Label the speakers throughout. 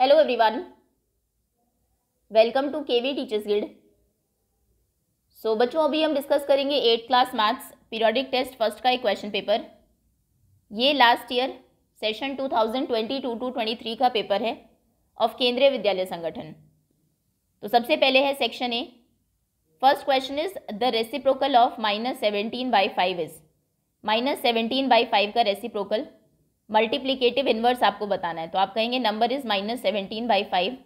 Speaker 1: Hello everyone welcome to KV teachers guild so बच्चों अभी हम डिस्कस करेंगे eight class maths periodic test first का एक क्वेश्चन पेपर ये लास्ट ईयर सेशन 2022 टू 23 का पेपर है ऑफ केंद्रीय विद्यालय संगठन तो सबसे पहले है section A first question is the reciprocal of minus seventeen by five is minus seventeen by five का रेसिप्रोकल मल्टीप्लीकेटिव इन्वर्स आपको बताना है तो आप कहेंगे number is minus seventeen by five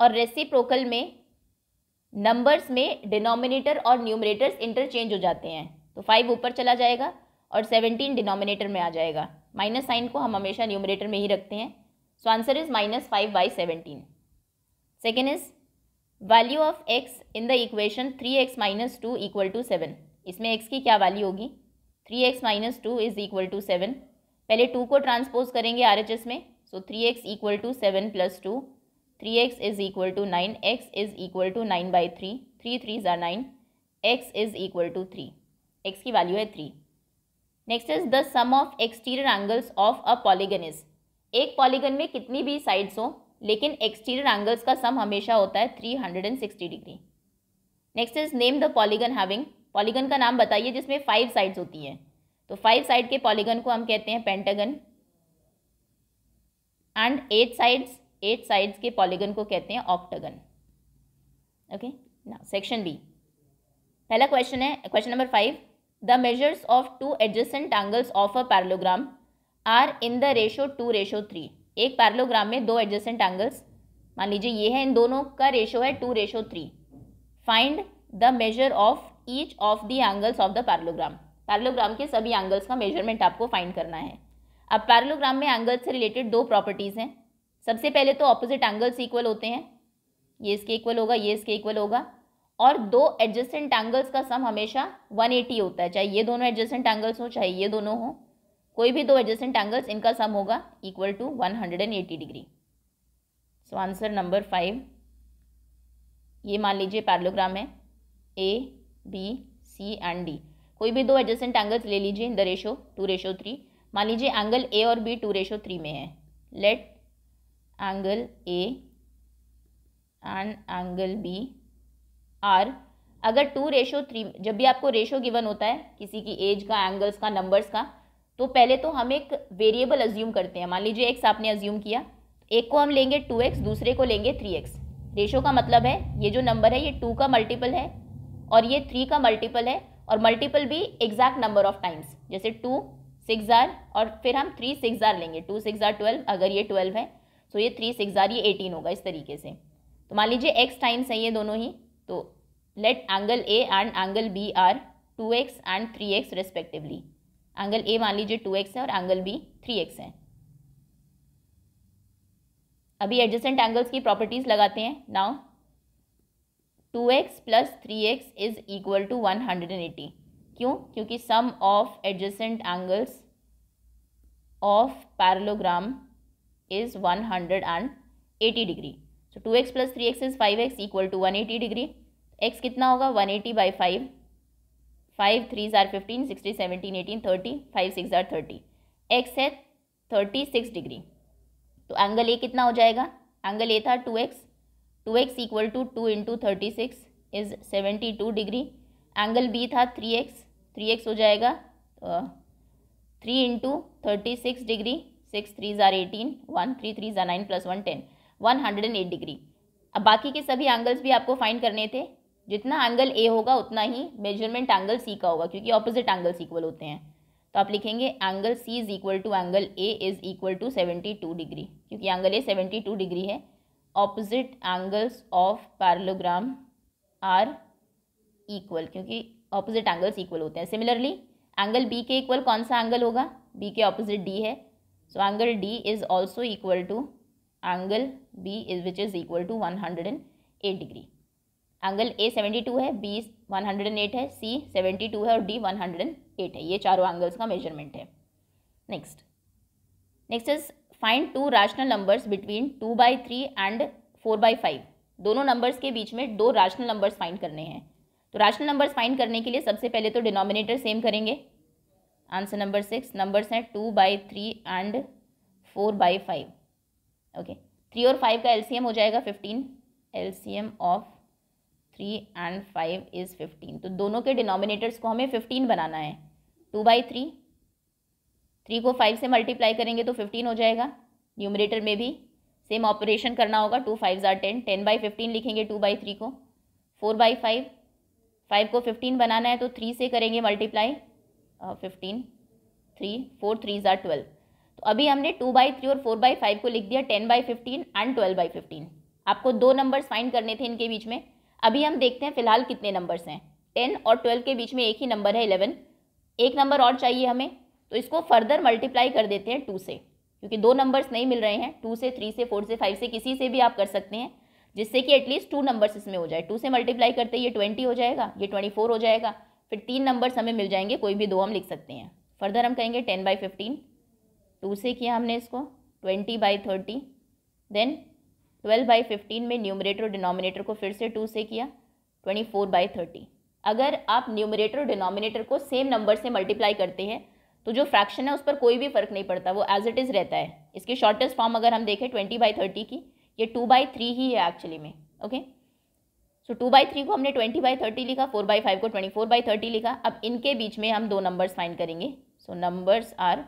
Speaker 1: और रेसिप्रोकल में नंबर्स में डिनोमिनेटर और न्यूमरेटर्स इंटरचेंज हो जाते हैं तो फाइव ऊपर चला जाएगा और सेवनटीन डिनोमिनेटर में आ जाएगा माइनस साइन को हम हमेशा न्यूमरेटर में ही रखते हैं so answer is minus five by seventeen second is value of x in the equation three x minus two equal to seven इसमें एक्स की क्या वैल्यू होगी three x minus two is equal to seven पहले two को transpose करेंगे R H S में so three x equal to seven plus two three x is equal to nine x is equal to nine by three three three ज़ार nine x is equal to three x की value है three next is the sum of exterior angles of a polygon is एक polygon में कितनी भी sides हो लेकिन exterior angles का सम हमेशा होता है three hundred and sixty degree next is name the polygon having polygon का नाम बताइए जिसमें फाइव साइड्स होती हैं तो फाइव साइड के पॉलीगन को हम कहते हैं pentagon and eight sides eight sides के पॉलीगन को कहते हैं ऑक्टागन ओके ना सेक्शन बी पहला क्वेश्चन है question number five the measures of two adjacent angles of a parallelogram are in the ratio two ratio three एक parallelogram में दो एडजस्टेंट एंगल्स मान लीजिए ये है इन दोनों का रेशो है two ratio three find the measure of each of the angles of the parallelogram parallelogram के सभी एंगल्स का मेजरमेंट आपको फाइंड करना है अब पैरलोग्राम में एंगल्स से रिलेटेड दो प्रॉपर्टीज़ हैं सबसे पहले तो ऑपोजिट एंगल्स इक्वल होते हैं ये इसके इक्वल होगा ये इसके इक्वल होगा और दो एडजस्टेंट एंगल्स का सम हमेशा 180 होता है चाहे ये दोनों एडजस्टेंट एंगल्स हो चाहे ये दोनों हो कोई भी दो एडजस्टेंट एंगल्स इनका सम होगा equal to 180 degree so answer number five ये मान लीजिए पैरलोग्राम है A B C and D कोई भी दो एडजेसेंट एंगल्स ले लीजिए in the ratio two ratio three मान लीजिए एंगल ए और बी टू रेशो थ्री में है let angle A and angle B are अगर टू रेशो थ्री जब भी आपको रेशो गिवन होता है किसी की एज का एंगल्स का नंबर्स का तो पहले तो हम एक वेरिएबल अज्यूम करते हैं मान लीजिए एक्स आपने अज्यूम किया एक को हम लेंगे टू एक्स दूसरे को लेंगे थ्री एक्स रेशो का मतलब है ये जो नंबर है ये टू का मल्टीपल है और ये थ्री का मल्टीपल है और मल्टीपल भी एग्जैक्ट नंबर ऑफ टाइम्स जैसे टू सिक्स आर और फिर हम थ्री सिक्स आर लेंगे टू सिक्स आर ट्वेल्व अगर ये ट्वेल्व है तो ये थ्री सिक्स आर ये एटीन होगा इस तरीके से तो मान लीजिए एक्स टाइम्स है ये दोनों ही तो let angle A and angle B are two x and three x respectively angle A मान लीजिए टू एक्स है और एंगल बी थ्री एक्स है अभी एडजस्टेंट एंगल्स की प्रॉपर्टीज़ लगाते हैं now two x plus three x is equal to one hundred and eighty क्यों क्योंकि sum of adjacent angles of parallelogram is one hundred and eighty degree so two x plus three x is five x equal to one eighty degree x कितना होगा one eighty by five five three ज़ार fifteen sixty seventeen eighteen thirty five six ज़ार thirty x है thirty six degree तो angle A कितना हो जाएगा angle A था two x two x equal to two into thirty six is seventy two degree angle B था three x three x हो जाएगा तो three into thirty six degree six three ज़ार eighteen one three three ज़ार nine plus one ten one hundred and eight degree अब बाकी के सभी एंगल्स भी आपको फाइंड करने थे जितना एंगल ए होगा उतना ही मेजरमेंट एंगल सी का होगा क्योंकि ऑपोजिट एंगल्स इक्वल होते हैं तो आप लिखेंगे angle C is equal to angle A is equal to seventy two degree क्योंकि angle A seventy two degree है opposite angles of parallelogram are equal क्योंकि ऑपोजिट एंगल्स इक्वल होते हैं सिमिलरली एंगल बी के इक्वल कौन सा angle होगा B के ऑपोजिट डी है so angle D is also equal to angle B is which is equal to one hundred and eight degree angle A seventy two है B one hundred and eight है C seventy two है और D one hundred and eight है ये चारों angles का measurement है next next is find two rational numbers between two by three and four by five दोनों नंबर्स के बीच में दो राशनल नंबर्स फाइंड करने हैं तो राशनल नंबर्स फाइंड करने के लिए सबसे पहले तो डिनोमिनेटर सेम करेंगे आंसर नंबर सिक्स नंबर्स हैं two by three and four by five okay three और फाइव का एलसीएम हो जाएगा fifteen LCM of three and five is fifteen तो दोनों के डिनोमिनेटर्स को हमें फिफ्टीन बनाना है टू बाई थ्री थ्री को फाइव से मल्टीप्लाई करेंगे तो फिफ्टीन हो जाएगा न्यूमरेटर में भी सेम ऑपरेशन करना होगा two five tsar ten ten by fifteen लिखेंगे टू बाई थ्री को फोर बाई फाइव फाइव को फिफ्टीन बनाना है तो थ्री से करेंगे multiply fifteen three four three ज़ार ट्वेल्व तो अभी हमने टू बाई थ्री और फोर बाई फाइव को लिख दिया ten by fifteen and twelve by fifteen आपको दो नंबर्स फाइंड करने थे इनके बीच में अभी हम देखते हैं फिलहाल कितने नंबर्स हैं टेन और ट्वेल्व के बीच में एक ही नंबर है इलेवन एक नंबर और चाहिए हमें तो इसको फर्दर मल्टीप्लाई कर देते हैं टू से क्योंकि दो नंबर्स नहीं मिल रहे हैं टू से थ्री से फोर से फाइव से किसी से भी आप कर सकते हैं जिससे कि एटलीस्ट टू नंबर्स इसमें हो जाए टू से मल्टीप्लाई करते ये ट्वेंटी हो जाएगा ये ट्वेंटी फोर हो जाएगा फिर तीन नंबर्स हमें मिल जाएंगे कोई भी दो हम लिख सकते हैं फर्दर हम कहेंगे टेन बाई फिफ्टीन टू से किया हमने इसको twenty by thirty then twelve by fifteen में न्यूमरेटर और डिनोमिनेटर को फिर से टू से किया ट्वेंटी फोर बाई थर्टी अगर आप न्यूमरेटर और डिनोमिनेटर को सेम नंबर से मल्टीप्लाई करते हैं तो जो फ्रैक्शन है उस पर कोई भी फर्क नहीं पड़ता वो एज इट इज़ रहता है इसके शॉर्टेस्ट फॉर्म अगर हम देखें ट्वेंटी बाई थर्टी की ये टू बाई थ्री ही है एक्चुअली में okay so two by three को हमने ट्वेंटी बाई थर्टी लिखा फोर बाई फाइव को ट्वेंटी फोर बाई थर्टी लिखा अब इनके बीच में हम दो नंबर्स फाइंड करेंगे so numbers are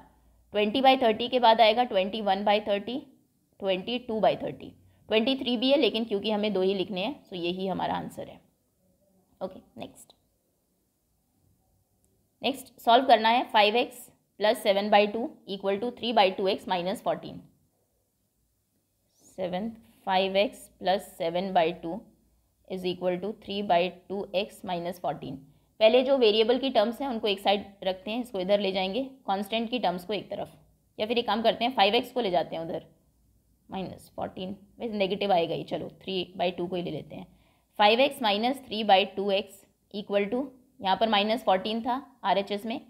Speaker 1: twenty by thirty के बाद आएगा twenty one by thirty twenty two by thirty twenty three भी है लेकिन क्योंकि हमें दो ही लिखने हैं सो so यही हमारा आंसर है ओके नेक्स्ट नेक्स्ट सॉल्व करना है five x plus seven by two equal to three by two x minus fourteen seven five x plus seven by two is equal to three by two x minus fourteen पहले जो variable की terms हैं उनको एक side रखते हैं इसको इधर ले जाएंगे कांस्टेंट की टर्म्स को एक तरफ या फिर एक काम करते हैं फाइव एक्स को ले जाते हैं उधर माइनस फोर्टीन वैसे नेगेटिव आएगा ही चलो थ्री बाई टू को ही ले लेते हैं five x minus three by two x equal to यहाँ पर माइनस फोर्टीन था आर एच एस में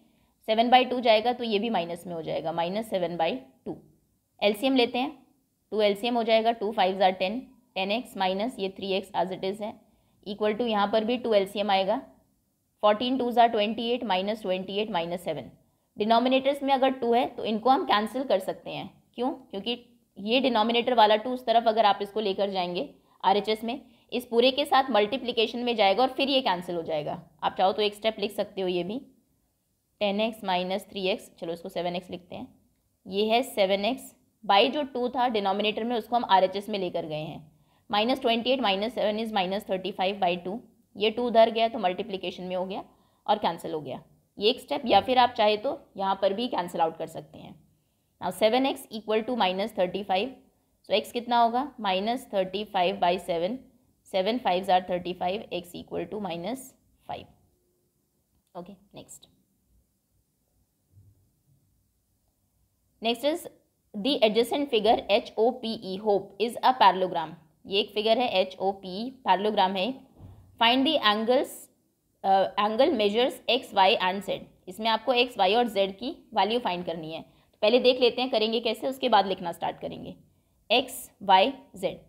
Speaker 1: सेवन बाई टू जाएगा तो ये भी माइनस में हो जाएगा minus seven by two L C M लेते हैं टू एल सी एम हो जाएगा टू फाइव ज़ार टेन टेन एक्स माइनस ये three x as it is है इक्वल टू यहाँ पर भी टू एल सी एम आएगा फोर्टीन टू ज़ार twenty eight minus twenty eight minus seven denominators में अगर टू है तो इनको हम कैंसिल कर सकते हैं क्यों क्योंकि ये डिनोमिनेटर वाला टू उस तरफ अगर आप इसको लेकर जाएंगे आर एच एस में इस पूरे के साथ मल्टीप्लीकेशन में जाएगा और फिर ये कैंसिल हो जाएगा आप चाहो तो एक स्टेप लिख सकते हो ये भी ten x minus three x चलो इसको सेवन एक्स लिखते हैं ये है सेवन एक्स बाई जो टू था डिनोमिनेटर में उसको हम आर एच एस में लेकर गए हैं minus twenty eight minus seven is minus thirty five by two ये टू उधर गया तो मल्टीप्लीकेशन में हो गया और कैंसिल हो गया ये एक स्टेप या फिर आप चाहे तो यहाँ पर भी कैंसिल आउट कर सकते हैं ना seven x equal to minus thirty five so x कितना होगा minus thirty five by seven seven five are thirty five x equal to minus five okay next next is the adjacent figure H O P E HOPE is a parallelogram ये एक figure है H O P parallelogram है find the angles angle measures x y and z इसमें आपको x y और z की value find करनी है तो पहले देख लेते हैं करेंगे कैसे उसके बाद लिखना स्टार्ट करेंगे एक्स वाई जेड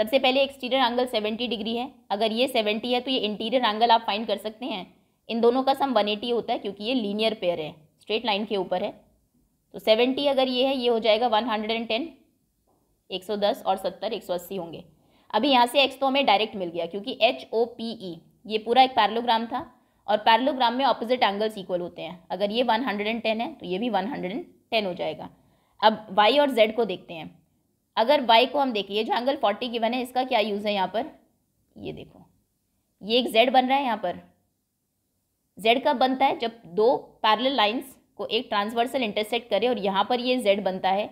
Speaker 1: सबसे पहले एक्सटीरियर एंगल 70 डिग्री है अगर ये 70 है तो ये इंटीरियर एंगल आप फाइंड कर सकते हैं इन दोनों का सम 180 होता है क्योंकि ये लीनियर पेयर है स्ट्रेट लाइन के ऊपर है तो 70 अगर ये है ये हो जाएगा 110 110 और 70 180 होंगे अभी यहाँ से एक्स तो हमें डायरेक्ट मिल गया क्योंकि एच ओ पी ई ये पूरा एक पैरलोग्राम था और पैरलोग्राम में ऑपोजिट एंगल्स इक्वल होते हैं अगर ये टेन है तो ये भी टेन हो जाएगा अब वाई और जेड को देखते हैं अगर बाई को हम देखिए जो एंगल फोर्टी गिवन है इसका क्या यूज़ है यहाँ पर ये देखो ये एक जेड बन रहा है यहाँ पर जेड कब बनता है जब दो पैरल लाइन्स को एक ट्रांसवर्सल इंटरसेक्ट करे और यहाँ पर ये जेड बनता है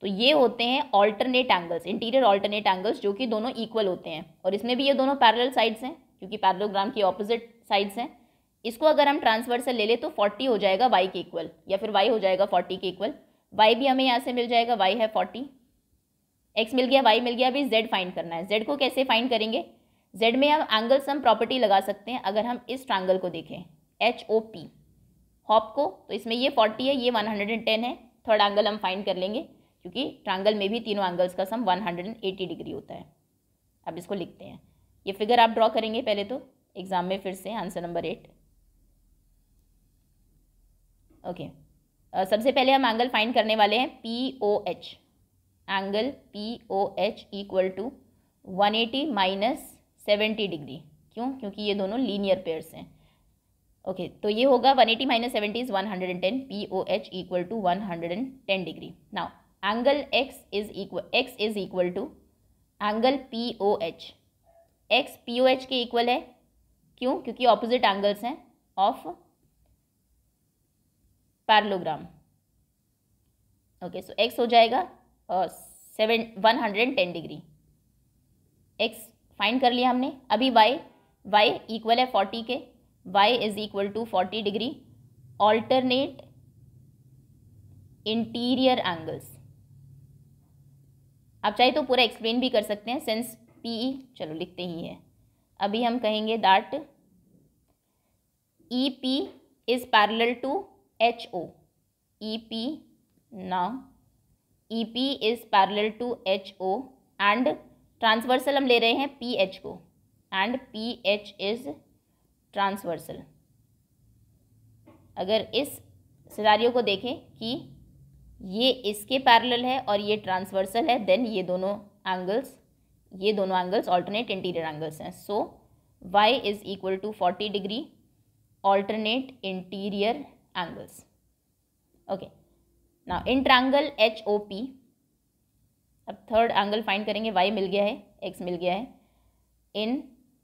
Speaker 1: तो ये होते हैं alternate angles interior alternate angles जो कि दोनों इक्वल होते हैं और इसमें भी ये दोनों पैरल साइड्स हैं क्योंकि पैरलोग्राम की ऑपोजिट साइड्स हैं इसको अगर हम ट्रांसवर्सल ले लें तो 40 हो जाएगा y के इक्वल या फिर y हो जाएगा 40 के इक्वल वाई भी हमें यहाँ से मिल जाएगा वाई है फोर्टी एक्स मिल गया वाई मिल गया अभी जेड फाइंड करना है जेड को कैसे फाइंड करेंगे जेड में हम एंगल सम प्रॉपर्टी लगा सकते हैं अगर हम इस ट्रांगल को देखें एच ओ पी हॉप को तो इसमें ये फोर्टी है ये वन हंड्रेड एंड टेन है थर्ड एंगल हम फाइंड कर लेंगे क्योंकि ट्रांगल में भी तीनों एंगल्स का sum one hundred and eighty degree होता है अब इसको लिखते हैं ये फिगर आप ड्रॉ करेंगे पहले तो एग्ज़ाम में फिर से answer number eight okay okay. सबसे पहले हम एंगल फाइंड करने वाले हैं P O H angle P O H equal to one eighty minus seventy degree क्यों क्योंकि ये दोनों लीनियर पेयर्स हैं ओके okay, तो ये होगा one eighty minus seventy is one hundred and ten P O H equal to one hundred and ten degree now angle x is equal x is equal to angle P O H x P O H के equal है क्यों क्योंकि opposite angles हैं of parallelogram okay so x हो जाएगा seven one hundred ten degree x find कर लिया हमने अभी वाई वाई इक्वल है फोर्टी के y is equal to forty degree alternate interior angles आप चाहे तो पूरा एक्सप्लेन भी कर सकते हैं सेंस पी e, चलो लिखते ही है अभी हम कहेंगे that E P is parallel to H O E P O. E P is parallel to H O and transversal हम ले रहे हैं पी एच को and P H is transversal अगर इस सिनारियो को देखें कि ये इसके पैरल है और ये ट्रांसवर्सल है देन ये दोनों एंगल्स ये दोनों एंगल्स ऑल्टरनेट इंटीरियर एंगल्स हैं so y is equal to forty degree alternate interior angles. Okay. Now in triangle HOP, अब third angle find करेंगे y मिल गया है x मिल गया है in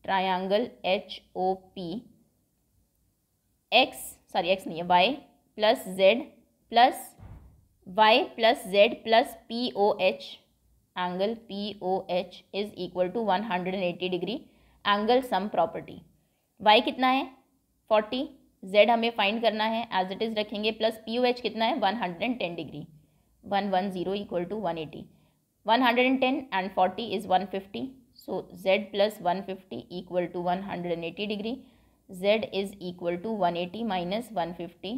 Speaker 1: triangle H O P x sorry x नहीं है y plus z plus y plus z plus P O H angle P O H is equal to one hundred and eighty degree angle sum property y कितना है forty z हमें find करना है as it is रखेंगे plus P U H कितना है one hundred and ten degree one one zero equal to one eighty one hundred and ten and forty is one fifty so z plus one fifty equal to one hundred and eighty degree z is equal to one eighty minus one fifty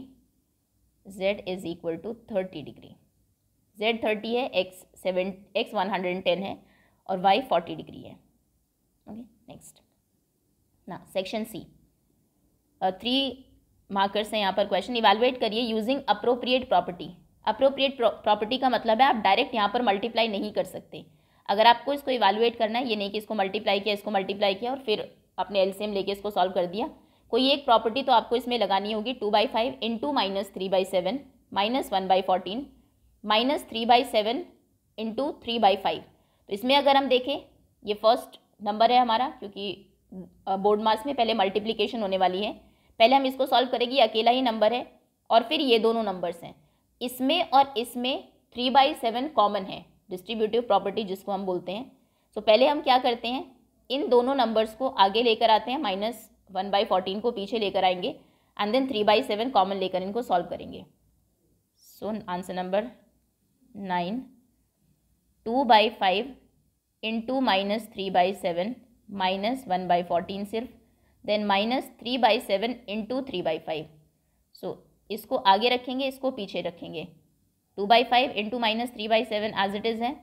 Speaker 1: z is equal to thirty degree z thirty है x seven x one hundred and ten है और y forty degree है okay next ना section C three markers हैं यहाँ पर question evaluate करिए using appropriate property appropriate property का मतलब है आप डायरेक्ट यहाँ पर मल्टीप्लाई नहीं कर सकते अगर आपको इसको इवेलुएट करना है ये नहीं कि इसको मल्टीप्लाई किया इसको मल्टीप्लाई किया और फिर अपने एलसीएम लेके इसको सॉल्व कर दिया कोई एक प्रॉपर्टी तो आपको इसमें लगानी होगी two by five into minus three by seven minus one by fourteen minus three by seven into three by five तो इसमें अगर हम देखें ये फर्स्ट नंबर है हमारा क्योंकि बोर्ड मार्क्स में पहले मल्टीप्लीकेशन होने वाली है पहले हम इसको सॉल्व करेंगे अकेला ही नंबर है और फिर ये दोनों नंबर्स हैं इसमें और इसमें थ्री बाई सेवन कॉमन है डिस्ट्रीब्यूटिव प्रॉपर्टी जिसको हम बोलते हैं तो so, पहले हम क्या करते हैं इन दोनों नंबर्स को आगे लेकर आते हैं माइनस वन बाई फोर्टीन को पीछे लेकर आएंगे and then three by seven common लेकर इनको सॉल्व करेंगे so answer number nine two by five into minus three by seven minus one by fourteen सिर्फ then minus three by seven into three by five so इसको आगे रखेंगे इसको पीछे रखेंगे two by five into minus three by seven as it is है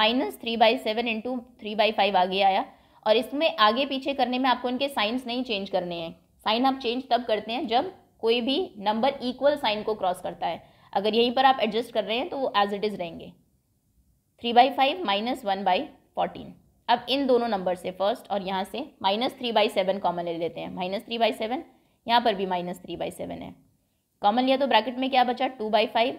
Speaker 1: minus three by seven into three by five आगे आया और इसमें आगे पीछे करने में आपको इनके साइंस नहीं चेंज करने हैं साइन आप चेंज तब करते हैं जब कोई भी नंबर इक्वल साइन को क्रॉस करता है अगर यहीं पर आप एडजस्ट कर रहे हैं तो वो एज इट इज़ रहेंगे three by five minus one by fourteen अब इन दोनों नंबर से फर्स्ट और यहाँ से minus three by seven common ले लेते हैं माइनस थ्री बाई सेवन यहाँ पर भी माइनस थ्री बाई सेवन है कॉमन लिया तो ब्रैकेट में क्या बचा two by five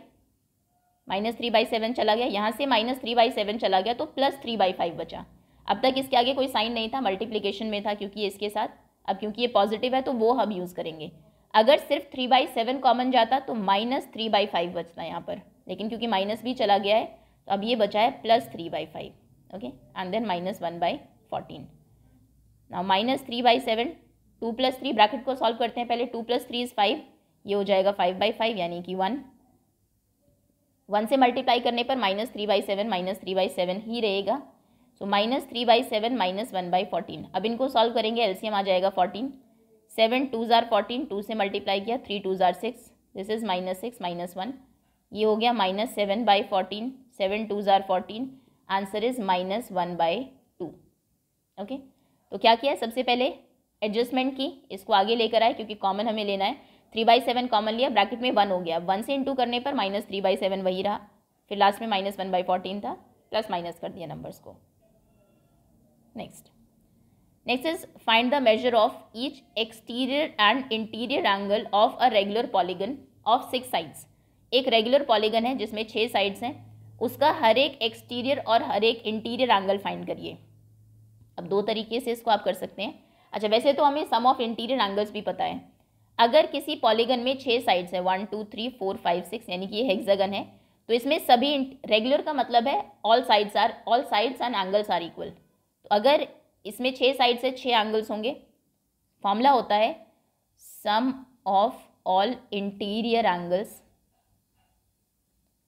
Speaker 1: minus three by seven चला गया यहाँ से माइनस थ्री बाई सेवन चला गया तो प्लस थ्री बाई फाइव बचा अब तक इसके आगे कोई साइन नहीं था मल्टीप्लीकेशन में था क्योंकि इसके साथ अब क्योंकि ये पॉजिटिव है तो वो हम यूज़ करेंगे अगर सिर्फ थ्री बाई सेवन कॉमन जाता तो माइनस थ्री बाई फाइव बचता है यहाँ पर लेकिन क्योंकि माइनस भी चला गया है तो अब ये बचा है plus three by five okay and then minus 1 by 14 now minus 3 by 7 two plus three bracket को सॉल्व करते हैं पहले two plus three is five ये हो जाएगा फाइव बाई फाइव यानी कि वन वन से मल्टीप्लाई करने पर minus three by seven minus three by seven ही रहेगा so minus three by seven minus one by fourteen अब इनको सॉल्व करेंगे एलसीएम आ जाएगा फोर्टीन सेवन टू ज़ार फोर्टीन टू से मल्टीप्लाई किया थ्री टू ज़ार six this is minus six minus one ये हो गया minus seven by fourteen seven two ज़ार fourteen answer is minus one by two okay तो क्या किया सबसे पहले एडजस्टमेंट की इसको आगे लेकर आए क्योंकि कॉमन हमें लेना है थ्री बाई सेवन कॉमन लिया ब्रैकेट में वन हो गया वन से इंटू करने पर माइनस थ्री बाई सेवन वही रहा फिर लास्ट में माइनस वन बाई फोर्टीन था प्लस माइनस कर दिया नंबर्स को next next is find the measure of each exterior and interior angle of a regular polygon of six sides एक regular polygon है जिसमें छः साइड्स हैं उसका हर एक एक्सटीरियर और हर एक इंटीरियर एंगल फाइंड करिए अब दो तरीके से इसको आप कर सकते हैं अच्छा वैसे तो हमें सम ऑफ इंटीरियर एंगल्स भी पता है अगर किसी पॉलीगन में छः साइड्स है one two three four five six यानी कि ये हेक्सागन है तो इसमें सभी रेगुलर का मतलब है all sides are all sides and angles are equal तो अगर इसमें छः साइड्स है छः एंगल्स होंगे फॉर्मूला होता है sum of all interior angles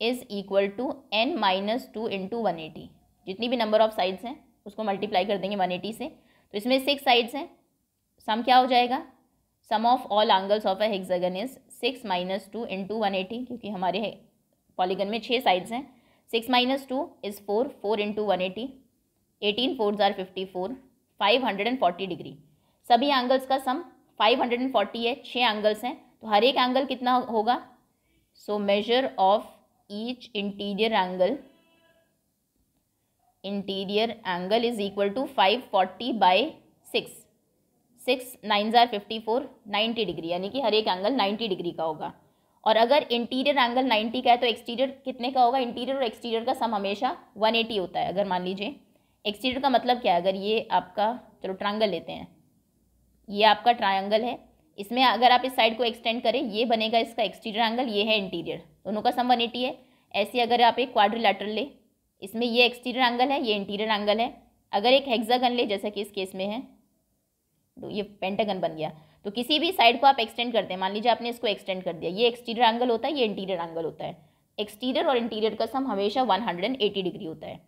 Speaker 1: is equal to n minus two into one eighty जितनी भी नंबर ऑफ साइड्स हैं उसको मल्टीप्लाई कर देंगे वन एटी से तो इसमें सिक्स साइड्स हैं सम क्या हो जाएगा sum of all angles of a hexagon is six minus two into one eighty क्योंकि हमारे पॉलीगन में छः साइड्स हैं six minus two is four four into one eighty eighteen four ज़ार fifty four five hundred and forty degree सभी angles का sum five hundred and forty है छः एंगल्स हैं तो हर एक एंगल कितना होगा so measure of each interior angle interior angle is equal to 540 by 6 six nine ज़ार फिफ्टी फोर नाइन्टी डिग्री यानी कि हर एक एंगल नाइन्टी डिग्री का होगा और अगर इंटीरियर एंगल नाइन्टी का है तो एक्सटीरियर कितने का होगा इंटीरियर और एक्सटीरियर का सम हमेशा वन एटी होता है अगर मान लीजिए एक्सटीरियर का मतलब क्या है अगर ये आपका चलो ट्रायंगल लेते हैं ये आपका ट्राइंगल है इसमें अगर आप इस साइड को एक्सटेंड करें ये बनेगा इसका एक्सटीरियर एंगल ये है इंटीरियर दोनों का सम 180 है ऐसे अगर आप एक लेटर ले इसमें ये एक्सटीरियर एंगल है ये इंटीरियर एंगल है अगर एक हेक्सागन ले जैसा कि इस केस में है तो ये पेंटागन बन गया तो किसी भी साइड को आप एक्सटेंड करते हैं मान लीजिए आपने इसको एक्सटेंड कर दिया ये एक्सटीरियर एंगल होता है ये इंटीरियर एंगल होता है एक्सटीरियर और इंटीरियर का सम हमेशा 180 डिग्री होता है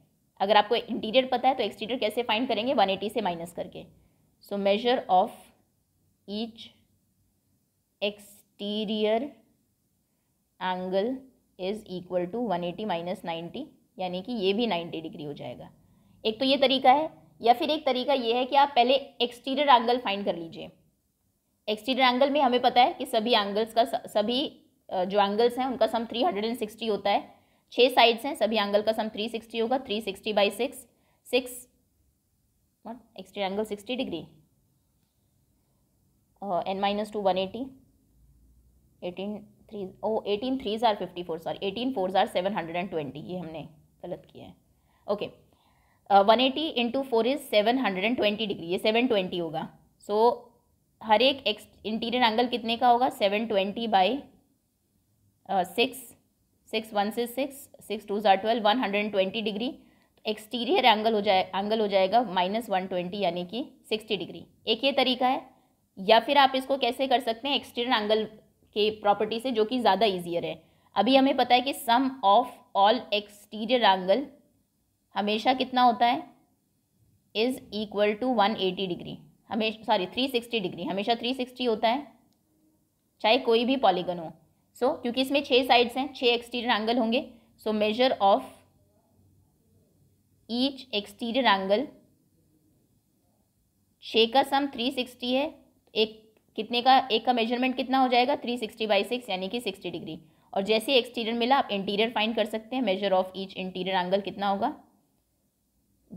Speaker 1: अगर आपको इंटीरियर पता है तो एक्सटीरियर कैसे फाइंड करेंगे 180 से माइनस करके so measure of each exterior angle is equal to one eighty minus ninety यानी कि ये भी नाइन्टी डिग्री हो जाएगा एक तो ये तरीका है या फिर एक तरीका ये है कि आप पहले एक्सटीरियर एंगल फाइंड कर लीजिए एक्सटीरियर एंगल में हमें पता है कि सभी एंगल्स का सभी जो एंगल्स हैं उनका सम 360 होता है छः साइड्स हैं सभी एंगल का सम 360 होगा 360 sixty by six six exterior angle 60 degree n minus two one eighty eighteen three oh eighteen three are fifty four sorry eighteen four are seven hundred and twenty ये हमने गलत किया है okay one eighty into four is seven hundred and twenty degree ये seven twenty होगा so हर एक x interior angle कितने का होगा seven twenty by six six one से सिक्स सिक्स टू ज़ार twelve one hundred and twenty degree exterior angle हो जाए एंगल हो जाएगा माइनस वन ट्वेंटी यानी कि सिक्सटी डिग्री एक ये तरीका है या फिर आप इसको कैसे कर सकते हैं एक्सटीरियर एंगल के प्रॉपर्टी से जो कि ज़्यादा ईजियर है अभी हमें पता है कि sum of all exterior angle हमेशा कितना होता है is equal to one eighty degree हमेशा सॉरी थ्री सिक्सटी डिग्री हमेशा थ्री सिक्सटी होता है चाहे कोई भी पॉलीगन हो सो so, क्योंकि इसमें छः साइड्स हैं छः एक्सटीरियर एंगल होंगे so measure of each exterior angle छः का सम थ्री सिक्सटी है एक कितने का एक का मेजरमेंट कितना हो जाएगा थ्री सिक्सटी बाई सिक्स यानी कि सिक्सटी डिग्री और जैसे ही एक्सटीरियर मिला आप इंटीरियर फाइंड कर सकते हैं measure of each interior angle कितना होगा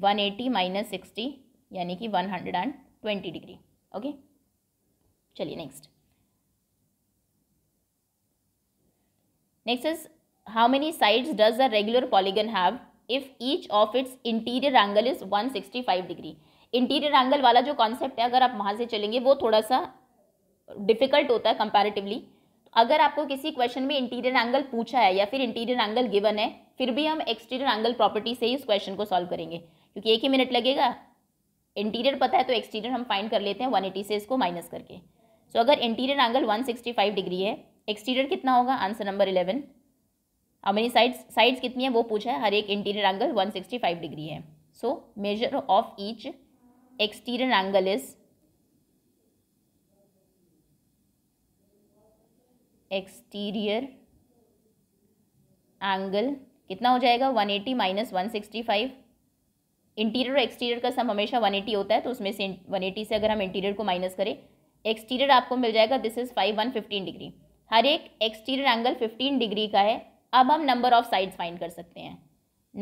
Speaker 1: वन एटी माइनस सिक्सटी यानी कि one hundred and twenty degree okay चलिए next next is how many sides does the regular polygon have if each of its interior angle is 165 degree interior angle वाला जो concept है अगर आप वहाँ से चलेंगे वो थोड़ा सा डिफ़िकल्ट होता है कंपैरेटिवली अगर आपको किसी क्वेश्चन में इंटीरियर एंगल पूछा है या फिर इंटीरियर एंगल गिवन है फिर भी हम एक्सटीरियर एंगल प्रॉपर्टी से ही उस क्वेश्चन को सॉल्व करेंगे क्योंकि एक ही मिनट लगेगा इंटीरियर पता है तो एक्सटीरियर हम फाइंड कर लेते हैं 180 से इसको माइनस करके सो so, अगर इंटीरियर एंगल 165 डिग्री है एक्सटीरियर कितना होगा आंसर नंबर इलेवन और मेरी साइड्स साइड्स कितनी है वो पूछा है हर एक इंटीरियर एंगल 165 डिग्री है so measure of each exterior angle is exterior angle कितना हो जाएगा 180 एटी माइनस वन इंटीरियर और एक्सटीरियर का सम हमेशा 180 होता है तो उसमें से 180 से अगर हम इंटीरियर को माइनस करें एक्सटीरियर आपको मिल जाएगा this is five one fifteen degree हर एक एक्सटीरियर एंगल फिफ्टीन डिग्री का है अब हम नंबर ऑफ साइड्स फाइंड कर सकते हैं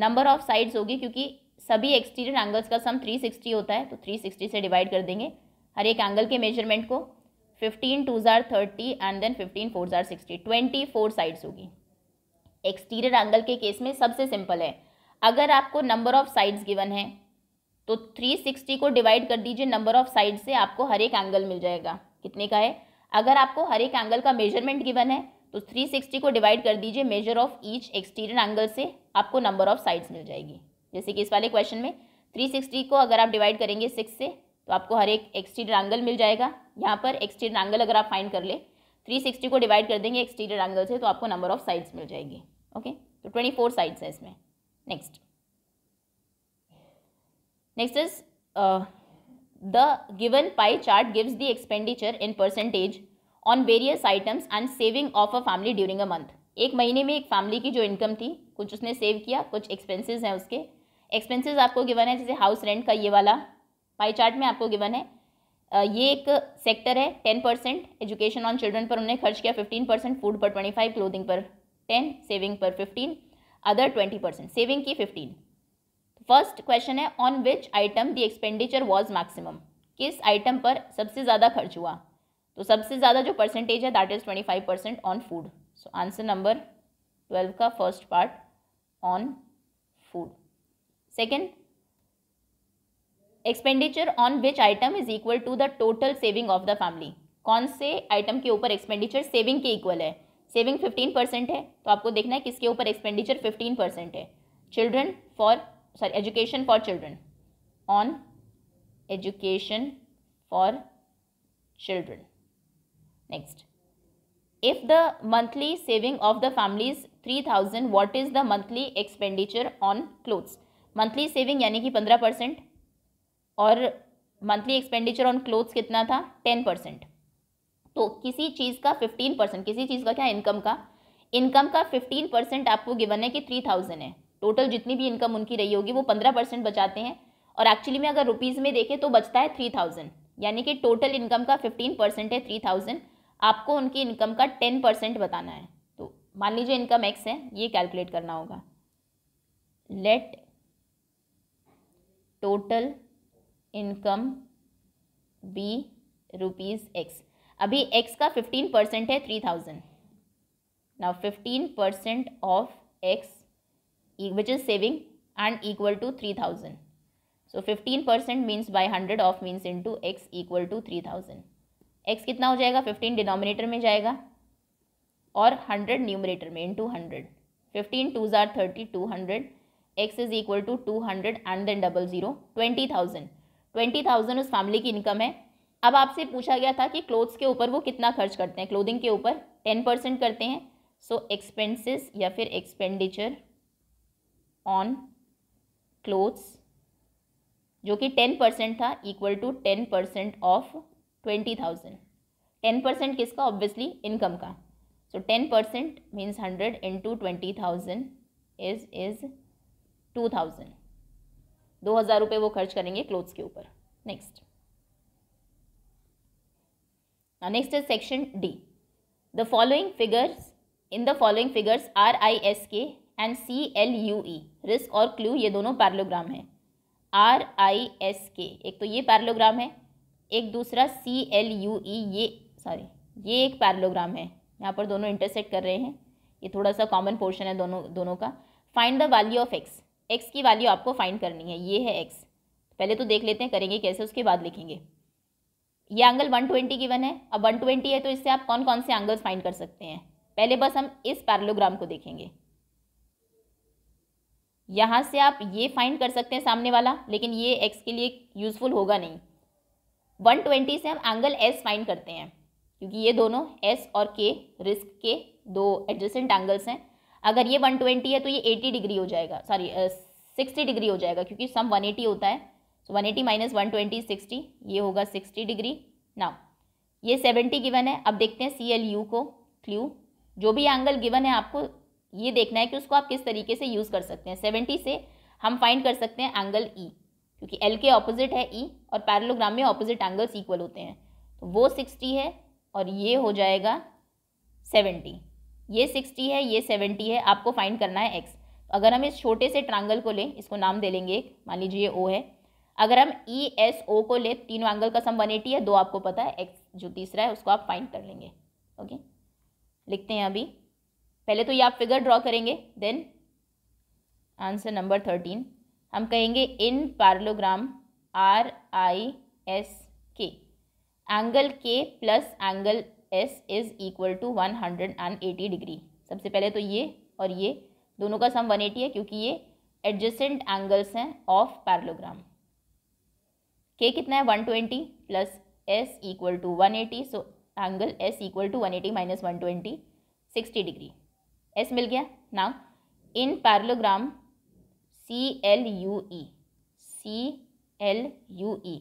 Speaker 1: नंबर ऑफ साइड्स होगी क्योंकि सभी एक्सटीरियर एंगल्स का सम 360 होता है तो 360 से डिवाइड कर देंगे हर एक एंगल के मेजरमेंट को फिफ्टीन टू ज़ार thirty and then fifteen four ज़ार सिक्सटी ट्वेंटी फोर साइड्स होगी एक्सटीरियर एंगल के केस में सबसे सिंपल है अगर आपको नंबर ऑफ साइड्स गिवन है तो थ्री सिक्सटी को डिवाइड कर दीजिए नंबर ऑफ साइड से आपको हर एक एंगल मिल जाएगा कितने का है अगर आपको हर एक एंगल का मेजरमेंट गिवन है तो थ्री सिक्सटी को डिवाइड कर दीजिए measure of each exterior angle से आपको नंबर ऑफ साइड्स मिल जाएगी जैसे कि इस वाले क्वेश्चन में थ्री सिक्सटी को अगर आप डिवाइड करेंगे सिक्स से तो आपको हर एक एक्सटीरियर एंगल मिल जाएगा यहाँ पर एक्सटीरियर एंगल अगर आप फाइंड कर ले 360 को डिवाइड कर देंगे एक्सटीरियर एंगल से तो आपको नंबर ऑफ साइड्स मिल जाएगी ओके तो 24 साइड्स है इसमें next next is the given pie chart gives the expenditure in percentage on various items and saving of a family during a month एक महीने में एक फैमिली की जो इनकम थी कुछ उसने सेव किया कुछ एक्सपेंसिज हैं उसके एक्सपेंसिज आपको गिवन है जैसे हाउस रेंट का ये वाला पाई चार्ट में आपको गिवन है ये एक सेक्टर है ten percent education on children पर उन्होंने खर्च किया फिफ्टीन परसेंट फूड पर ट्वेंटी फाइव क्लोथिंग पर टेन सेविंग पर fifteen other twenty percent saving की फिफ्टीन फर्स्ट क्वेश्चन है on which item the expenditure was maximum किस आइटम पर सबसे ज़्यादा खर्च हुआ तो सबसे ज़्यादा जो परसेंटेज है that is twenty five percent on food so answer number twelve का first part on food second expenditure on which item is equal to the total saving of the family कौन से आइटम के ऊपर expenditure saving के equal है saving fifteen percent है तो आपको देखना है किसके ऊपर एक्सपेंडिचर फिफ्टीन परसेंट है children for sorry education for children on education for children next if the monthly saving of the families three thousand what is the monthly expenditure on clothes monthly saving यानी कि 15 percent और monthly expenditure on clothes कितना था ten percent तो किसी चीज़ का fifteen percent किसी चीज़ का क्या इनकम का इनकम का फिफ्टीन परसेंट आपको गिवन है कि थ्री थाउजेंड है टोटल जितनी भी इनकम उनकी रही होगी वो पंद्रह परसेंट बचाते हैं और एक्चुअली में अगर रुपीज़ में देखें तो बचता है थ्री थाउजेंड यानी कि टोटल इनकम का फिफ्टीन परसेंट है थ्री थाउजेंड आपको उनकी इनकम का टेन परसेंट बताना है तो मान लीजिए इनकम एक्स है ये कैलकुलेट करना होगा let total income be rupees x अभी एक्स का फिफ्टीन परसेंट है three thousand now fifteen percent of x which is saving and equal to three thousand so fifteen percent means by hundred of means into x equal to three thousand x कितना हो जाएगा fifteen denominator में जाएगा और hundred numerator में into hundred fifteen two ज़ार thirty two hundred x is equal to two hundred and then double zero twenty thousand twenty thousand उस family की इनकम है अब आपसे पूछा गया था कि क्लोथ्स के ऊपर वो कितना खर्च करते हैं क्लोथिंग के ऊपर टेन परसेंट करते हैं सो एक्सपेंसेस या फिर एक्सपेंडिचर ऑन क्लोथ्स जो कि टेन परसेंट था equal to ten percent of twenty thousand ten percent किसका ऑब्वियसली इनकम का so ten percent means hundred into twenty thousand is is two thousand दो हज़ार रुपये वो खर्च करेंगे क्लोथ्स के ऊपर next next is section D the following figures in the following figures are I S K and C L U E risk और clue ये दोनों पैरलोग्राम हैं आर आई एस के एक तो ये पैरलोग्राम है एक दूसरा सी एल यू ई ये सॉरी ये एक पैरलोग्राम है यहाँ पर दोनों इंटरसेक्ट कर रहे हैं ये थोड़ा सा कॉमन पोर्शन है दोनों दोनों का find the value of x x की वैल्यू आपको फाइंड करनी है ये है एक्स पहले तो देख लेते हैं करेंगे कैसे उसके बाद लिखेंगे ये एंगल 120 गिवन है अब 120 है तो इससे आप कौन कौन से एंगल्स फाइंड कर सकते हैं पहले बस हम इस पैरलोग्राम को देखेंगे यहाँ से आप ये फाइंड कर सकते हैं सामने वाला लेकिन ये एक्स के लिए यूज़फुल होगा नहीं 120 से हम एंगल एस फाइंड करते हैं क्योंकि ये दोनों एस और के रिस्क के दो एडजस्टेंट एंगल्स हैं अगर ये 120 है तो ये 80 डिग्री हो जाएगा सॉरी सिक्सटी डिग्री हो जाएगा क्योंकि सम 180 होता है so one eighty minus one twenty sixty ये होगा सिक्सटी डिग्री नाउ ये सेवेंटी गिवन है अब देखते हैं सी एल यू को क्ल्यू जो भी एंगल गिवन है आपको ये देखना है कि उसको आप किस तरीके से यूज़ कर सकते हैं सेवेंटी से हम फाइंड कर सकते हैं एंगल ई e, क्योंकि एल के ऑपोजिट है ई e, और पैरलोग्राम में ऑपोजिट एंगल्स इक्वल होते हैं तो वो सिक्सटी है और ये हो जाएगा सेवेंटी ये सिक्सटी है ये सेवेंटी है आपको फाइंड करना है एक्स अगर हम इस छोटे से ट्रांगल को लें इसको नाम दे लेंगे मान लीजिए ओ है अगर हम ई एस ओ को ले तीनों एंगल का सम वन एटी है दो आपको पता है एक्स जो तीसरा है उसको आप फाइंड कर लेंगे ओके लिखते हैं अभी पहले तो ये आप फिगर ड्रॉ करेंगे देन आंसर नंबर थर्टीन हम कहेंगे in parallelogram R I S K angle K plus angle S is equal to one hundred and eighty degree सबसे पहले तो ये और ये दोनों का सम वन एटी है क्योंकि ये एडजस्टेंट एंगल्स हैं ऑफ पैरलोग्राम के कितना है one twenty plus S equal to one eighty so angle S equal to one eighty minus one twenty sixty degree S मिल गया now in parallelogram C L U E C L U E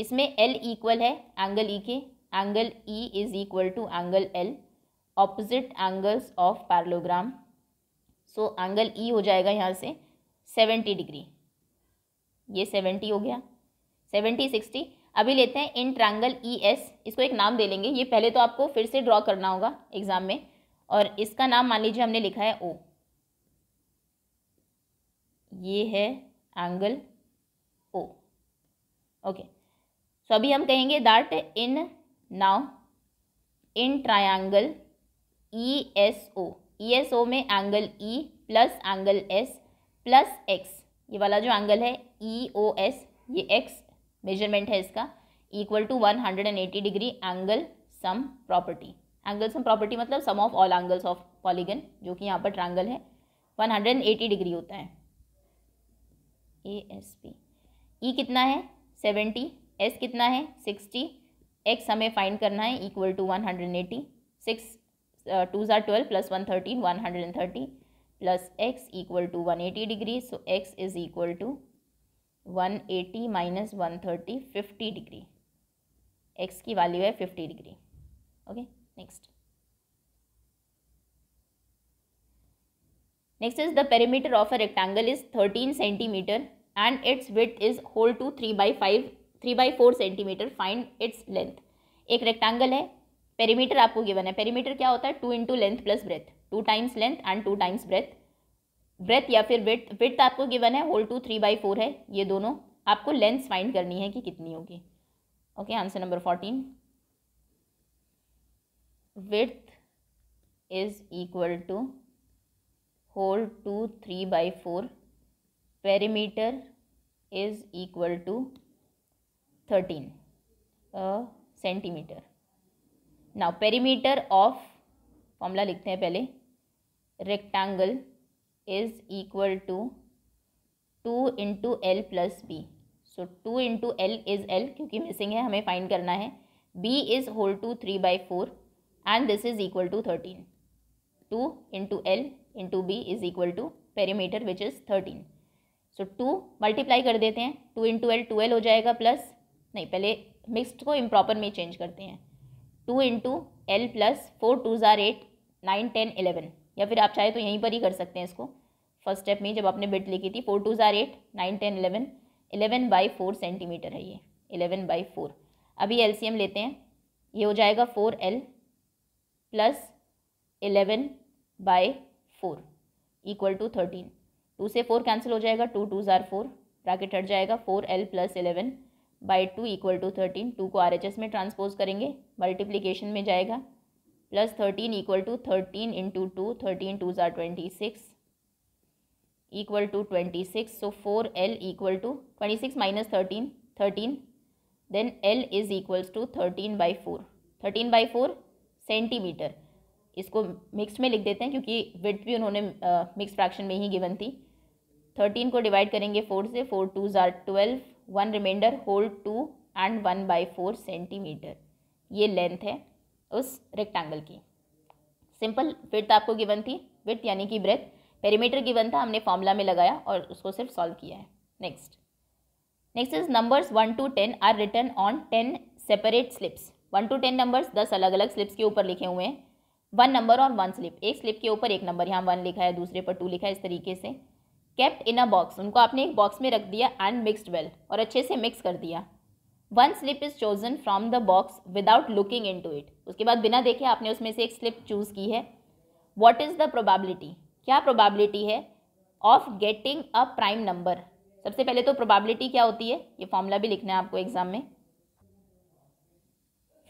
Speaker 1: इसमें L equal है angle E e के angle E is equal to angle L opposite angles of parallelogram so angle E हो जाएगा यहाँ से 70 degree ये 70 हो गया 70 60 अभी लेते हैं इन ट्रैंगल ई एस इसको एक नाम दे लेंगे ये पहले तो आपको फिर से ड्रॉ करना होगा एग्ज़ाम में और इसका नाम मान लीजिए हमने लिखा है ओ ये है एंगल ओ ओके सो अभी हम कहेंगे that in now in triangle E S O E S O में angle E plus angle S plus x ये वाला जो एंगल है ई ओ एस ये एक्स मेजरमेंट है इसका equal to one hundred and eighty degree angle sum property angle sum property मतलब sum of all angles of polygon जो कि यहाँ पर ट्रायंगल है one hundred and eighty degree होता है ए एस पी ई कितना है सेवेंटी एस कितना है सिक्सटी एक्स हमें फाइंड करना है equal to one hundred eighty six two ज़ार twelve plus one thirteen one hundred and thirty plus x equal to one eighty degree so x is equal to one eighty minus one thirty fifty degree x की value है fifty degree okay next next is the perimeter of a rectangle is thirteen centimeter and its width is whole two three by five three by four centimetre find its length एक rectangle है perimeter आपको given है perimeter क्या होता है two into length plus breadth two times length and two times breadth breadth या फिर width width आपको गिवन है whole two three by four है ये दोनों आपको लेंथ फाइंड करनी है कि कितनी होगी okay answer number fourteen width is equal to whole two three by four perimeter is equal to 13 centimeter now perimeter of formula लिखते हैं पहले rectangle is equal to two into L plus B so two into L is L क्योंकि missing है हमें find करना है B is whole two three by four and this is equal to thirteen two into L into B is equal to perimeter which is thirteen so two multiply कर देते हैं two into L two L हो जाएगा plus नहीं पहले mixed को improper में change करते हैं two into L plus four two ज़ार एट नाइन टेन एलेवन या फिर आप चाहे तो यहीं पर ही कर सकते हैं इसको फर्स्ट स्टेप में जब आपने बिट लिखी थी फोर टू ज़ार eight nine ten eleven eleven by four centimeter है ये एलेवन बाई फोर अभी एल सी एम लेते हैं ये हो जाएगा four L plus eleven by four equal to thirteen two से फोर कैंसिल हो जाएगा टू टू ज़ार फोर ब्राकेट हट जाएगा four L plus eleven by two equal to thirteen two को आर एच एस में ट्रांसपोज करेंगे मल्टीप्लीकेशन में जाएगा plus thirteen equal to thirteen into two thirteen two ज़ार twenty six equal to twenty six so four L equal to twenty six minus thirteen thirteen then L is equals to thirteen by four thirteen by four centimeter इसको mix में लिख देते हैं क्योंकि with भी उन्होंने mix fraction में ही गिवन थी थर्टीन को डिवाइड करेंगे फोर से फोर टू ज़ार twelve one remainder whole two and one by four centimeter ये लेंथ है उस रेक्टेंगल की सिंपल विर्थ आपको गिवन थी विथ यानी कि ब्रेथ पेरीमीटर गिवन था हमने फॉर्मूला में लगाया और उसको सिर्फ सॉल्व किया है next next is numbers one two ten are written on ten separate slips one two ten numbers दस अलग अलग स्लिप्स के ऊपर लिखे हुए हैं वन नंबर और वन स्लिप एक स्लिप के ऊपर एक नंबर यहाँ वन लिखा है दूसरे पर टू लिखा है इस तरीके से केप्ट इन अ बॉक्स उनको आपने एक बॉक्स में रख दिया एंड मिक्सड वेल और अच्छे से मिक्स कर दिया one slip is chosen from the box without looking into it उसके बाद बिना देखे आपने उसमें से एक स्लिप चूज़ की है वॉट इज़ द प्रोबेबिलिटी क्या प्रोबेबिलिटी है of getting a prime number सबसे पहले तो प्रोबेबिलिटी क्या होती है ये फॉर्मूला भी लिखना है आपको एग्जाम में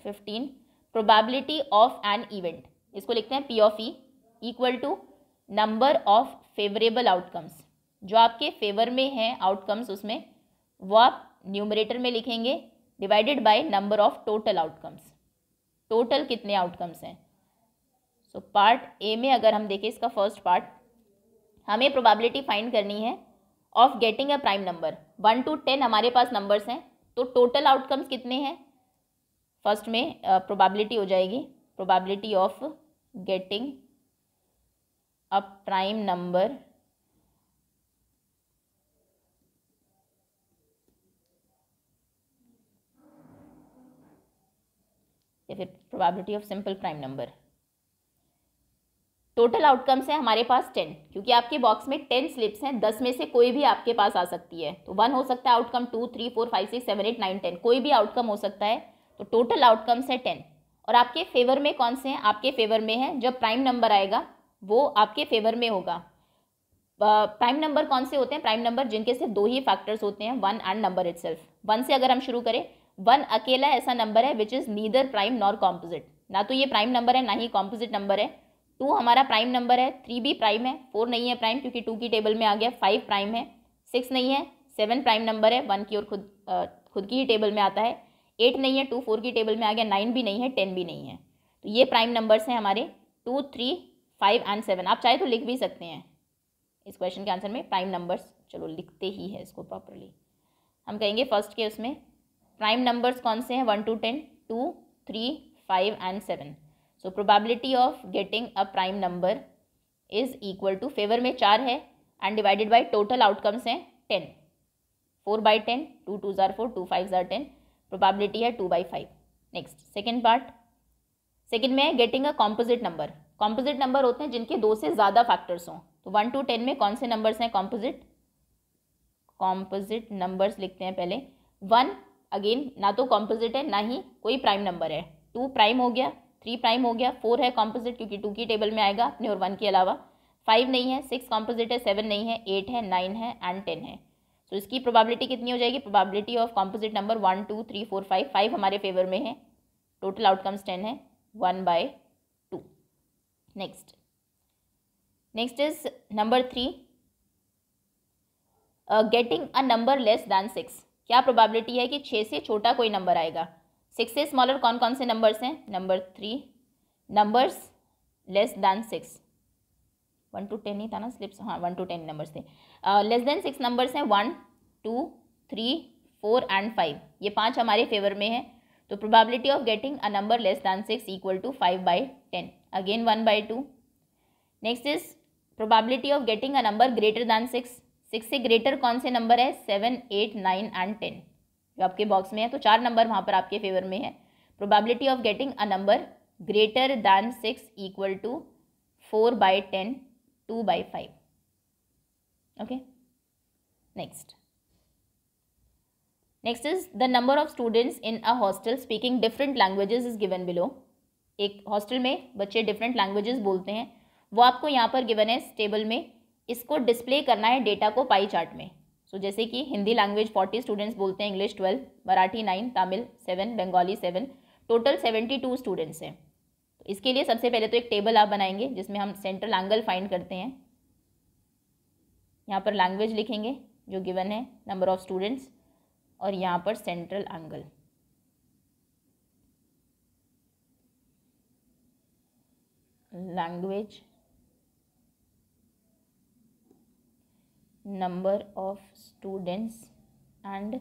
Speaker 1: fifteen probability of an event इसको लिखते हैं P of E equal to number of favourable outcomes जो आपके फेवर में हैं आउटकम्स उसमें वो आप न्यूमरेटर में लिखेंगे divided by number of total outcomes total कितने आउटकम्स हैं सो पार्ट ए में अगर हम देखें इसका फर्स्ट पार्ट हमें प्रोबेबिलिटी फाइंड करनी है of getting a prime number one two ten हमारे पास नंबर्स हैं तो टोटल आउटकम्स कितने हैं फर्स्ट में प्रोबेबिलिटी uh, हो जाएगी probability of getting a prime number या फिर probability of simple prime number total outcomes हैं हमारे पास टेन क्योंकि आपके बॉक्स में टेन स्लिप्स हैं दस में से कोई भी आपके पास आ सकती है तो वन हो सकता है outcome two three four five six seven eight nine ten कोई भी आउटकम हो सकता है तो टोटल आउटकम्स हैं टेन और आपके फेवर में कौन से हैं आपके फेवर में है जब प्राइम नंबर आएगा वो आपके फेवर में होगा प्राइम नंबर कौन से होते हैं प्राइम नंबर जिनके सिर्फ दो ही फैक्टर्स होते हैं one and number it one से अगर हम शुरू करें वन अकेला ऐसा नंबर है which is neither prime nor composite ना तो ये प्राइम नंबर है ना ही कॉम्पोजिट नंबर है टू हमारा प्राइम नंबर है थ्री भी प्राइम है फोर नहीं है प्राइम क्योंकि टू की टेबल में आ गया फाइव प्राइम है सिक्स नहीं है सेवन प्राइम नंबर है वन की और खुद आ, खुद की ही टेबल में आता है एट नहीं है टू फोर की टेबल में आ गया नाइन भी नहीं है टेन भी नहीं है तो ये प्राइम नंबर्स हैं हमारे two three five and seven आप चाहे तो लिख भी सकते हैं इस क्वेश्चन के आंसर में प्राइम नंबर्स चलो लिखते ही है इसको प्रॉपरली हम कहेंगे फर्स्ट के उसमें प्राइम नंबर्स कौन से हैं one two ten two three five and seven so probability of getting a prime number is equal to favour में चार है and divided by total outcomes हैं ten four by ten two two tsar four two five tsar ten probability है two by five next second part second में है getting a composite number composite number होते हैं जिनके दो से ज़्यादा फैक्टर्स हों तो वन टू टेन में कौन से नंबर्स हैं कॉम्पोजिट कॉम्पोजिट नंबर्स लिखते हैं पहले वन अगेन ना तो कॉम्पोजिट है ना ही कोई प्राइम नंबर है टू प्राइम हो गया थ्री प्राइम हो गया फोर है कॉम्पोजिट क्योंकि टू की टेबल में आएगा अपने और वन के अलावा फाइव नहीं है सिक्स कॉम्पोजिट है सेवन नहीं है एट है नाइन है एंड टेन है सो so, इसकी प्रोबेबिलिटी कितनी हो जाएगी probability of composite number one two three four five five हमारे फेवर में है टोटल आउटकम्स टेन है one by two next next is number three getting a number less than six क्या प्रोबेबिलिटी है कि छः से छोटा कोई नंबर आएगा सिक्स से स्मॉलर कौन कौन से नंबर्स हैं number three numbers less than six one two ten ही था ना स्लिप्स हाँ वन टू टेन नंबर्स थे लेस देन सिक्स नंबर्स हैं one two three four and five ये पांच हमारे फेवर में है तो probability of getting a number less than six equal to five by ten again one by two next is probability of getting a number greater than six six से greater कौन से number है seven eight nine and ten जो आपके box में है तो चार नंबर वहाँ पर आपके फेवर में है probability of getting a number greater than six equal to four by ten two by five okay next next is the number of students in a hostel speaking different languages is given below एक hostel में बच्चे different languages बोलते हैं वो आपको यहाँ पर given है टेबल में इसको डिस्प्ले करना है डेटा को पाई चार्ट में सो so, जैसे कि हिंदी लैंग्वेज फोर्टी स्टूडेंट्स बोलते हैं English twelve Marathi nine Tamil seven Bengali seven total seventy two students हैं तो इसके लिए सबसे पहले तो एक टेबल आप बनाएंगे जिसमें हम सेंट्रल एंगल फाइंड करते हैं यहाँ पर लैंग्वेज लिखेंगे जो गिवन है नंबर ऑफ स्टूडेंट्स और यहाँ पर central angle language number of students and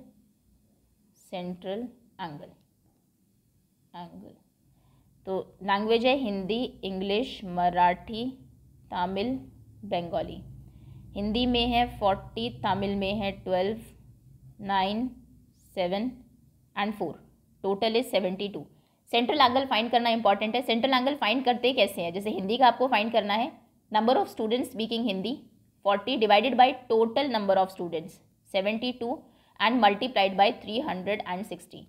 Speaker 1: central angle angle तो लैंग्वेज है हिंदी इंग्लिश मराठी तमिल बंगाली हिंदी में है फोर्टी तमिल में है twelve nine seven and four total is seventy two central angle find करना इंपॉर्टेंट है सेंट्रल एंगल फाइंड करते कैसे हैं जैसे हिंदी का आपको फाइंड करना है number of students speaking Hindi 40 divided by total number of students 72 and multiplied and 360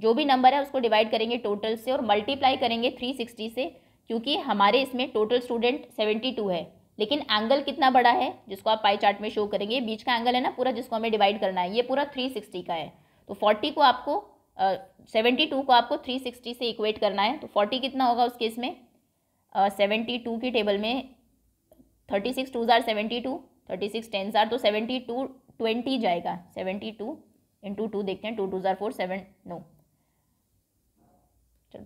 Speaker 1: जो भी नंबर है उसको डिवाइड करेंगे टोटल से और मल्टीप्लाई करेंगे 360 से क्योंकि हमारे इसमें टोटल स्टूडेंट 72 है लेकिन एंगल कितना बड़ा है जिसको आप पाई चार्ट में शो करेंगे बीच का एंगल है ना पूरा जिसको हमें डिवाइड करना है ये पूरा 360 का है तो 40 को आपको सेवेंटी टू को आपको 360 से इक्वेट करना है तो 40 कितना होगा उसके इसमें सेवेंटी uh, की टेबल में thirty six two are seventy two thirty six ten are तो सेवेंटी टू ट्वेंटी जाएगा सेवेंटी टू इंटू टू देखते हैं टू टू ज़ार four seven no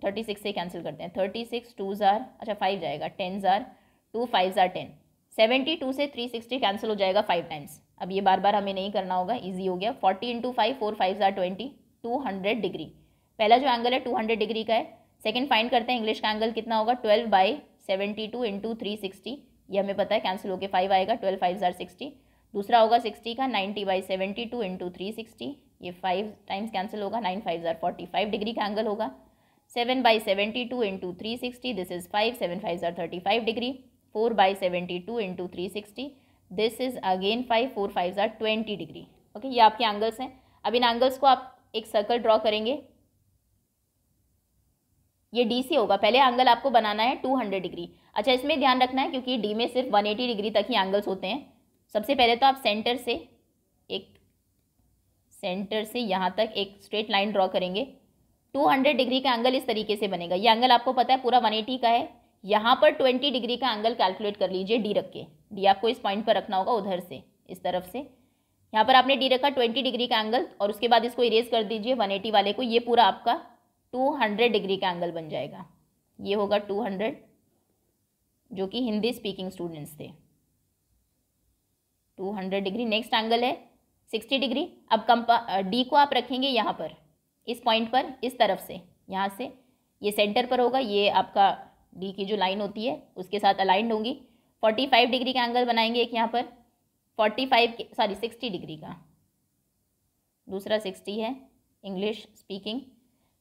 Speaker 1: thirty six से कैंसिल करते हैं थर्टी सिक्स टू ज़ार अच्छा फाइव जाएगा ten are two five tsar ten seventy two से थ्री सिक्सटी कैंसिल हो जाएगा फाइव टाइम्स अब ये बार बार हमें नहीं करना होगा ईजी हो गया forty into five four five are twenty two hundred degree पहला जो एंगल है टू हंड्रेड डिग्री का है सेकेंड फाइंड करते हैं इंग्लिश का एंगल कितना होगा twelve by seventy two into three sixty ये हमें पता है कैंसिल होकर फाइव आएगा ट्वेल्व फाइव ज़ार सिक्सटी दूसरा होगा सिक्सटी का ninety by seventy two into three sixty ये फाइव टाइम्स कैंसिल होगा nine five are forty five degree का एंगल होगा seven by seventy two into three sixty this is five seven five are thirty five degree four by seventy two into three sixty this is again five four five are twenty degree okay ये आपके angles हैं अब इन angles को आप एक circle draw करेंगे ये D से होगा पहले एंगल आपको बनाना है टू हंड्रेड डिग्री अच्छा इसमें ध्यान रखना है क्योंकि डी में सिर्फ वन एटी डिग्री तक ही एंगल्स होते हैं सबसे पहले तो आप सेंटर से एक सेंटर से यहाँ तक एक स्ट्रेट लाइन ड्रॉ करेंगे टू हंड्रेड डिग्री का एंगल इस तरीके से बनेगा ये एंगल आपको पता है पूरा वन एटी का है यहाँ पर ट्वेंटी डिग्री का एंगल कैलकुलेट कर लीजिए डी रख के डी आपको इस पॉइंट पर रखना होगा उधर से इस तरफ से यहाँ पर आपने डी रखा ट्वेंटी डिग्री का एंगल और उसके बाद इसको इरेज कर दीजिए वन एटी वाले को ये पूरा आपका टू हंड्रेड डिग्री का एंगल बन जाएगा ये होगा टू हंड्रेड जो कि हिंदी स्पीकिंग स्टूडेंट्स थे two hundred degree next angle है सिक्सटी डिग्री अब कंपा डी को आप रखेंगे यहाँ पर इस पॉइंट पर इस तरफ से यहाँ से ये सेंटर पर होगा ये आपका डी की जो लाइन होती है उसके साथ अलाइंड होंगी फोर्टी फाइव डिग्री का एंगल बनाएंगे एक यहाँ पर forty five sorry sixty degree का दूसरा सिक्सटी है English speaking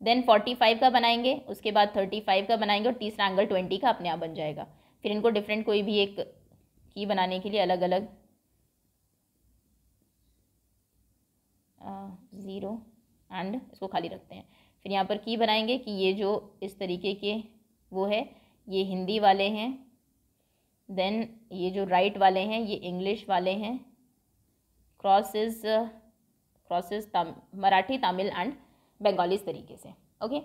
Speaker 1: then forty five का बनाएंगे उसके बाद थर्टी फाइव का बनाएंगे और तीसरा एंगल ट्वेंटी का अपने आप बन जाएगा फिर इनको डिफरेंट कोई भी एक की बनाने के लिए अलग अलग ज़ीरो एंड इसको खाली रखते हैं फिर यहाँ पर की बनाएंगे कि ये जो इस तरीके के वो है ये हिंदी वाले हैं देन ये जो राइट वाले हैं ये इंग्लिश वाले हैं crosses crosses Marathi Tamil and Bengali इस तरीके से ओके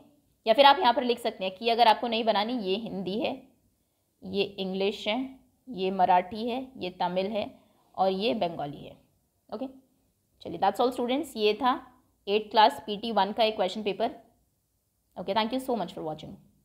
Speaker 1: या फिर आप यहाँ पर लिख सकते हैं कि अगर आपको नहीं बनानी ये हिंदी है ये इंग्लिश है ये मराठी है ये तमिल है और ये बंगाली है ओके चलिए दैट्स ऑल स्टूडेंट्स ये था eight class P T one का एक question paper okay thank you so much for watching